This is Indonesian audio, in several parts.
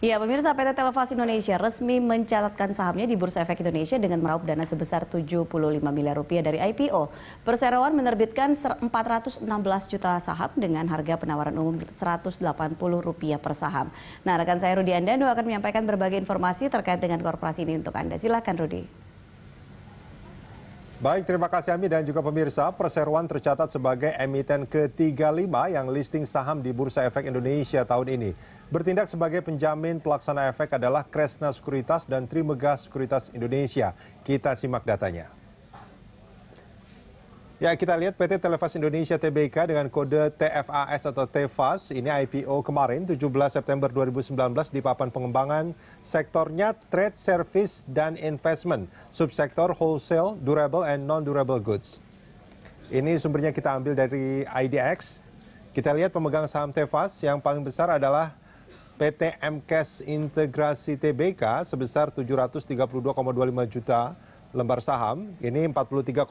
Ya, pemirsa PT Televasi Indonesia resmi mencatatkan sahamnya di Bursa Efek Indonesia dengan meraup dana sebesar 75 miliar rupiah dari IPO. Perseroan menerbitkan 416 juta saham dengan harga penawaran umum 180 rupiah per saham. Nah, rekan saya Rudi Andanu akan menyampaikan berbagai informasi terkait dengan korporasi ini untuk Anda. Silakan Rudi. Baik, terima kasih Ami dan juga pemirsa. Perseroan tercatat sebagai emiten ke-35 yang listing saham di Bursa Efek Indonesia tahun ini. Bertindak sebagai penjamin pelaksana efek adalah Kresna Sekuritas dan Trimegah Sekuritas Indonesia. Kita simak datanya. Ya, kita lihat PT Televas Indonesia TBK dengan kode TFAS atau TFAS. Ini IPO kemarin 17 September 2019 di papan pengembangan sektornya trade service dan investment, subsektor wholesale, durable and non-durable goods. Ini sumbernya kita ambil dari IDX. Kita lihat pemegang saham TFAS yang paling besar adalah PT MKES Integrasi TBK sebesar 732,25 juta lembar saham, ini 43,93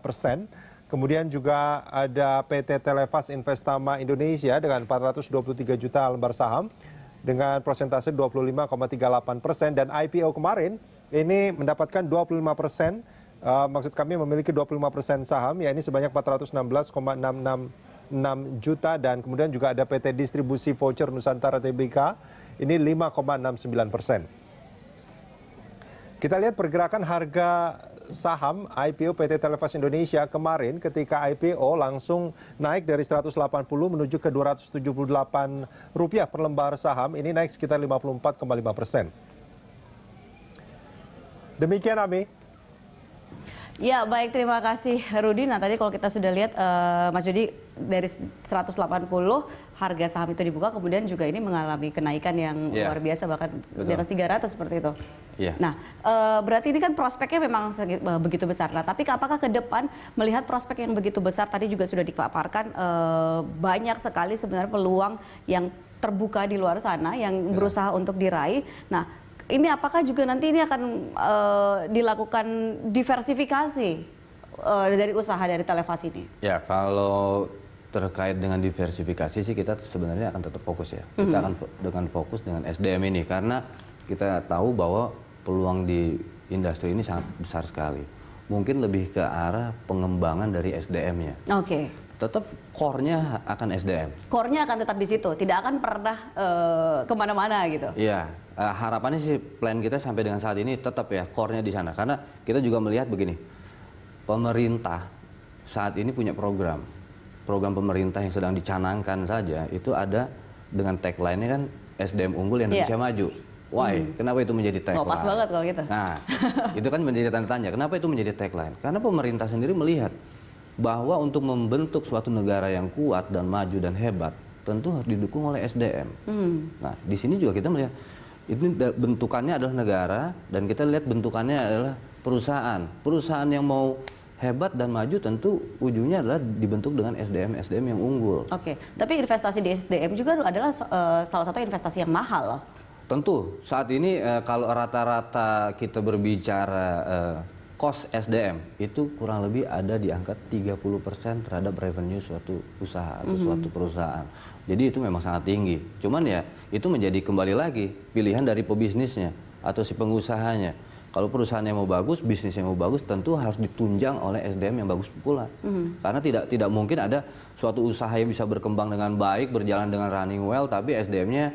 persen. Kemudian juga ada PT Telefas Investama Indonesia dengan 423 juta lembar saham dengan persentase 25,38 persen dan IPO kemarin ini mendapatkan 25 persen, uh, maksud kami memiliki 25 persen saham, ya ini sebanyak 416,66 6 juta dan kemudian juga ada PT Distribusi Voucher Nusantara TBK ini 5,69 persen. Kita lihat pergerakan harga saham IPO PT Televas Indonesia kemarin ketika IPO langsung naik dari 180 menuju ke 278 rupiah per lembar saham ini naik sekitar 54,5 persen. Demikian Ami. Ya baik terima kasih Rudi. Nah tadi kalau kita sudah lihat uh, Mas Yudi dari 180 harga saham itu dibuka kemudian juga ini mengalami kenaikan yang yeah. luar biasa bahkan Betul. di atas 300 seperti itu. Yeah. Nah, e, berarti ini kan prospeknya memang eh, begitu besar. Nah, tapi apakah ke depan melihat prospek yang begitu besar tadi juga sudah dipaparkan e, banyak sekali sebenarnya peluang yang terbuka di luar sana yang yeah. berusaha untuk diraih. Nah, ini apakah juga nanti ini akan e, dilakukan diversifikasi? Uh, dari usaha dari televisi ini? Ya, kalau terkait dengan diversifikasi sih kita sebenarnya akan tetap fokus ya. Kita mm -hmm. akan dengan fokus dengan SDM ini karena kita tahu bahwa peluang di industri ini sangat besar sekali. Mungkin lebih ke arah pengembangan dari SDM-nya. Oke. Okay. Tetap core-nya akan SDM. Core-nya akan tetap di situ, tidak akan pernah uh, kemana-mana gitu. Iya, uh, harapannya sih plan kita sampai dengan saat ini tetap ya core-nya di sana. Karena kita juga melihat begini, pemerintah saat ini punya program program pemerintah yang sedang dicanangkan saja itu ada dengan tagline-nya kan SDM unggul yang Indonesia yeah. maju. Why? Hmm. Kenapa itu menjadi tagline? Oh, pas banget kalau gitu. Nah, itu kan menjadi tanda tanya. Kenapa itu menjadi tagline? Karena pemerintah sendiri melihat bahwa untuk membentuk suatu negara yang kuat dan maju dan hebat tentu harus didukung oleh SDM. Hmm. Nah, di sini juga kita melihat ini bentukannya adalah negara dan kita lihat bentukannya adalah perusahaan. Perusahaan yang mau hebat dan maju tentu ujungnya adalah dibentuk dengan SDM SDM yang unggul. Oke, okay. tapi investasi di SDM juga adalah uh, salah satu investasi yang mahal. Tentu saat ini uh, kalau rata-rata kita berbicara uh, cost SDM itu kurang lebih ada di angka 30% terhadap revenue suatu usaha atau mm -hmm. suatu perusahaan. Jadi itu memang sangat tinggi. Cuman ya itu menjadi kembali lagi pilihan dari pebisnisnya atau si pengusahanya kalau perusahaannya mau bagus, bisnisnya mau bagus, tentu harus ditunjang oleh SDM yang bagus pula. Mm-hmm. Karena tidak tidak mungkin ada suatu usaha yang bisa berkembang dengan baik, berjalan dengan running well, tapi SDM-nya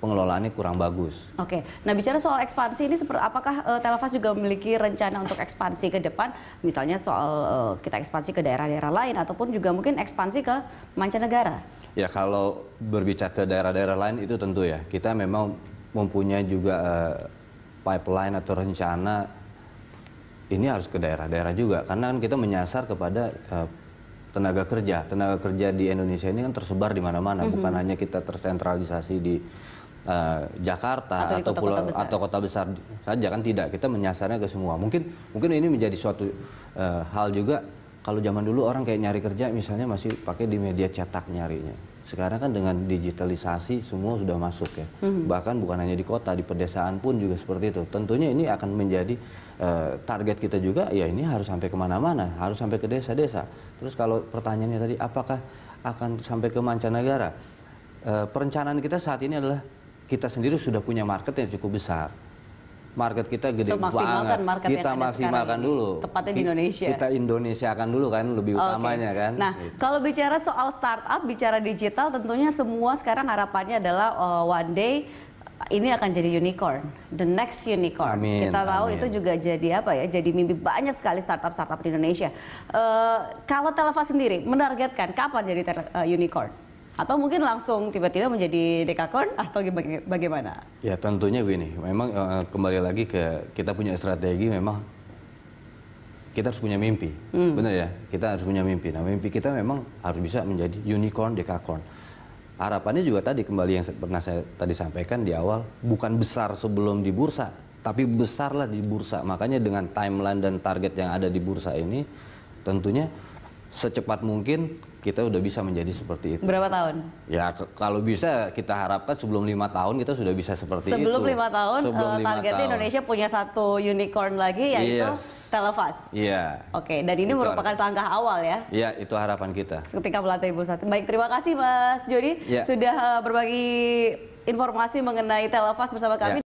pengelolaannya kurang bagus. Oke, okay. nah bicara soal ekspansi ini, seperti apakah uh, juga memiliki rencana untuk ekspansi ke depan, misalnya soal uh, kita ekspansi ke daerah-daerah lain, ataupun juga mungkin ekspansi ke mancanegara? Ya kalau berbicara ke daerah-daerah lain itu tentu ya kita memang mempunyai juga eh, pipeline atau rencana ini harus ke daerah-daerah juga karena kan kita menyasar kepada uh, tenaga kerja tenaga kerja di Indonesia ini kan tersebar di mana-mana mm -hmm. bukan hanya kita tersentralisasi di uh, Jakarta atau, atau kota pulau besar. atau kota besar saja kan tidak kita menyasarnya ke semua mungkin mungkin ini menjadi suatu uh, hal juga kalau zaman dulu orang kayak nyari kerja misalnya masih pakai di media cetak nyarinya sekarang kan dengan digitalisasi semua sudah masuk ya hmm. bahkan bukan hanya di kota di pedesaan pun juga seperti itu tentunya ini akan menjadi uh, target kita juga ya ini harus sampai kemana-mana harus sampai ke desa-desa terus kalau pertanyaannya tadi apakah akan sampai ke mancanegara uh, perencanaan kita saat ini adalah kita sendiri sudah punya market yang cukup besar market kita gede so, banget. Market kita yang maksimalkan dulu. Tepatnya di Indonesia. Kita Indonesia akan dulu kan lebih utamanya kan. Nah, gitu. kalau bicara soal startup, bicara digital tentunya semua sekarang harapannya adalah uh, one day uh, ini akan jadi unicorn, the next unicorn. Amin, Kita tahu amin. itu juga jadi apa ya? Jadi mimpi banyak sekali startup startup di Indonesia. Uh, kalau Telva sendiri menargetkan kapan jadi uh, unicorn? atau mungkin langsung tiba-tiba menjadi dekakorn atau bagaimana? Ya tentunya begini, memang eh, eh, kembali lagi ke kita punya strategi memang kita harus punya mimpi, hmm. benar ya? Kita harus punya mimpi. Nah mimpi kita memang harus bisa menjadi unicorn, dekakorn Harapannya juga tadi kembali yang pernah saya tadi sampaikan di awal, bukan besar sebelum di bursa, tapi besarlah di bursa. Makanya dengan timeline dan target yang ada di bursa ini, tentunya secepat mungkin kita udah bisa menjadi seperti itu. Berapa tahun? Ya kalau bisa kita harapkan sebelum lima tahun kita sudah bisa seperti sebelum itu. 5 tahun, sebelum eh, lima uh, targetnya Indonesia punya satu unicorn lagi yaitu yes. Televas. Iya. Yeah. Oke, okay, dan ini itu merupakan harapan. langkah awal ya? Iya, itu harapan kita. Ketika melatih satu Baik, terima kasih Mas Jody yeah. sudah eh, berbagi informasi mengenai Televas bersama kami. Iya.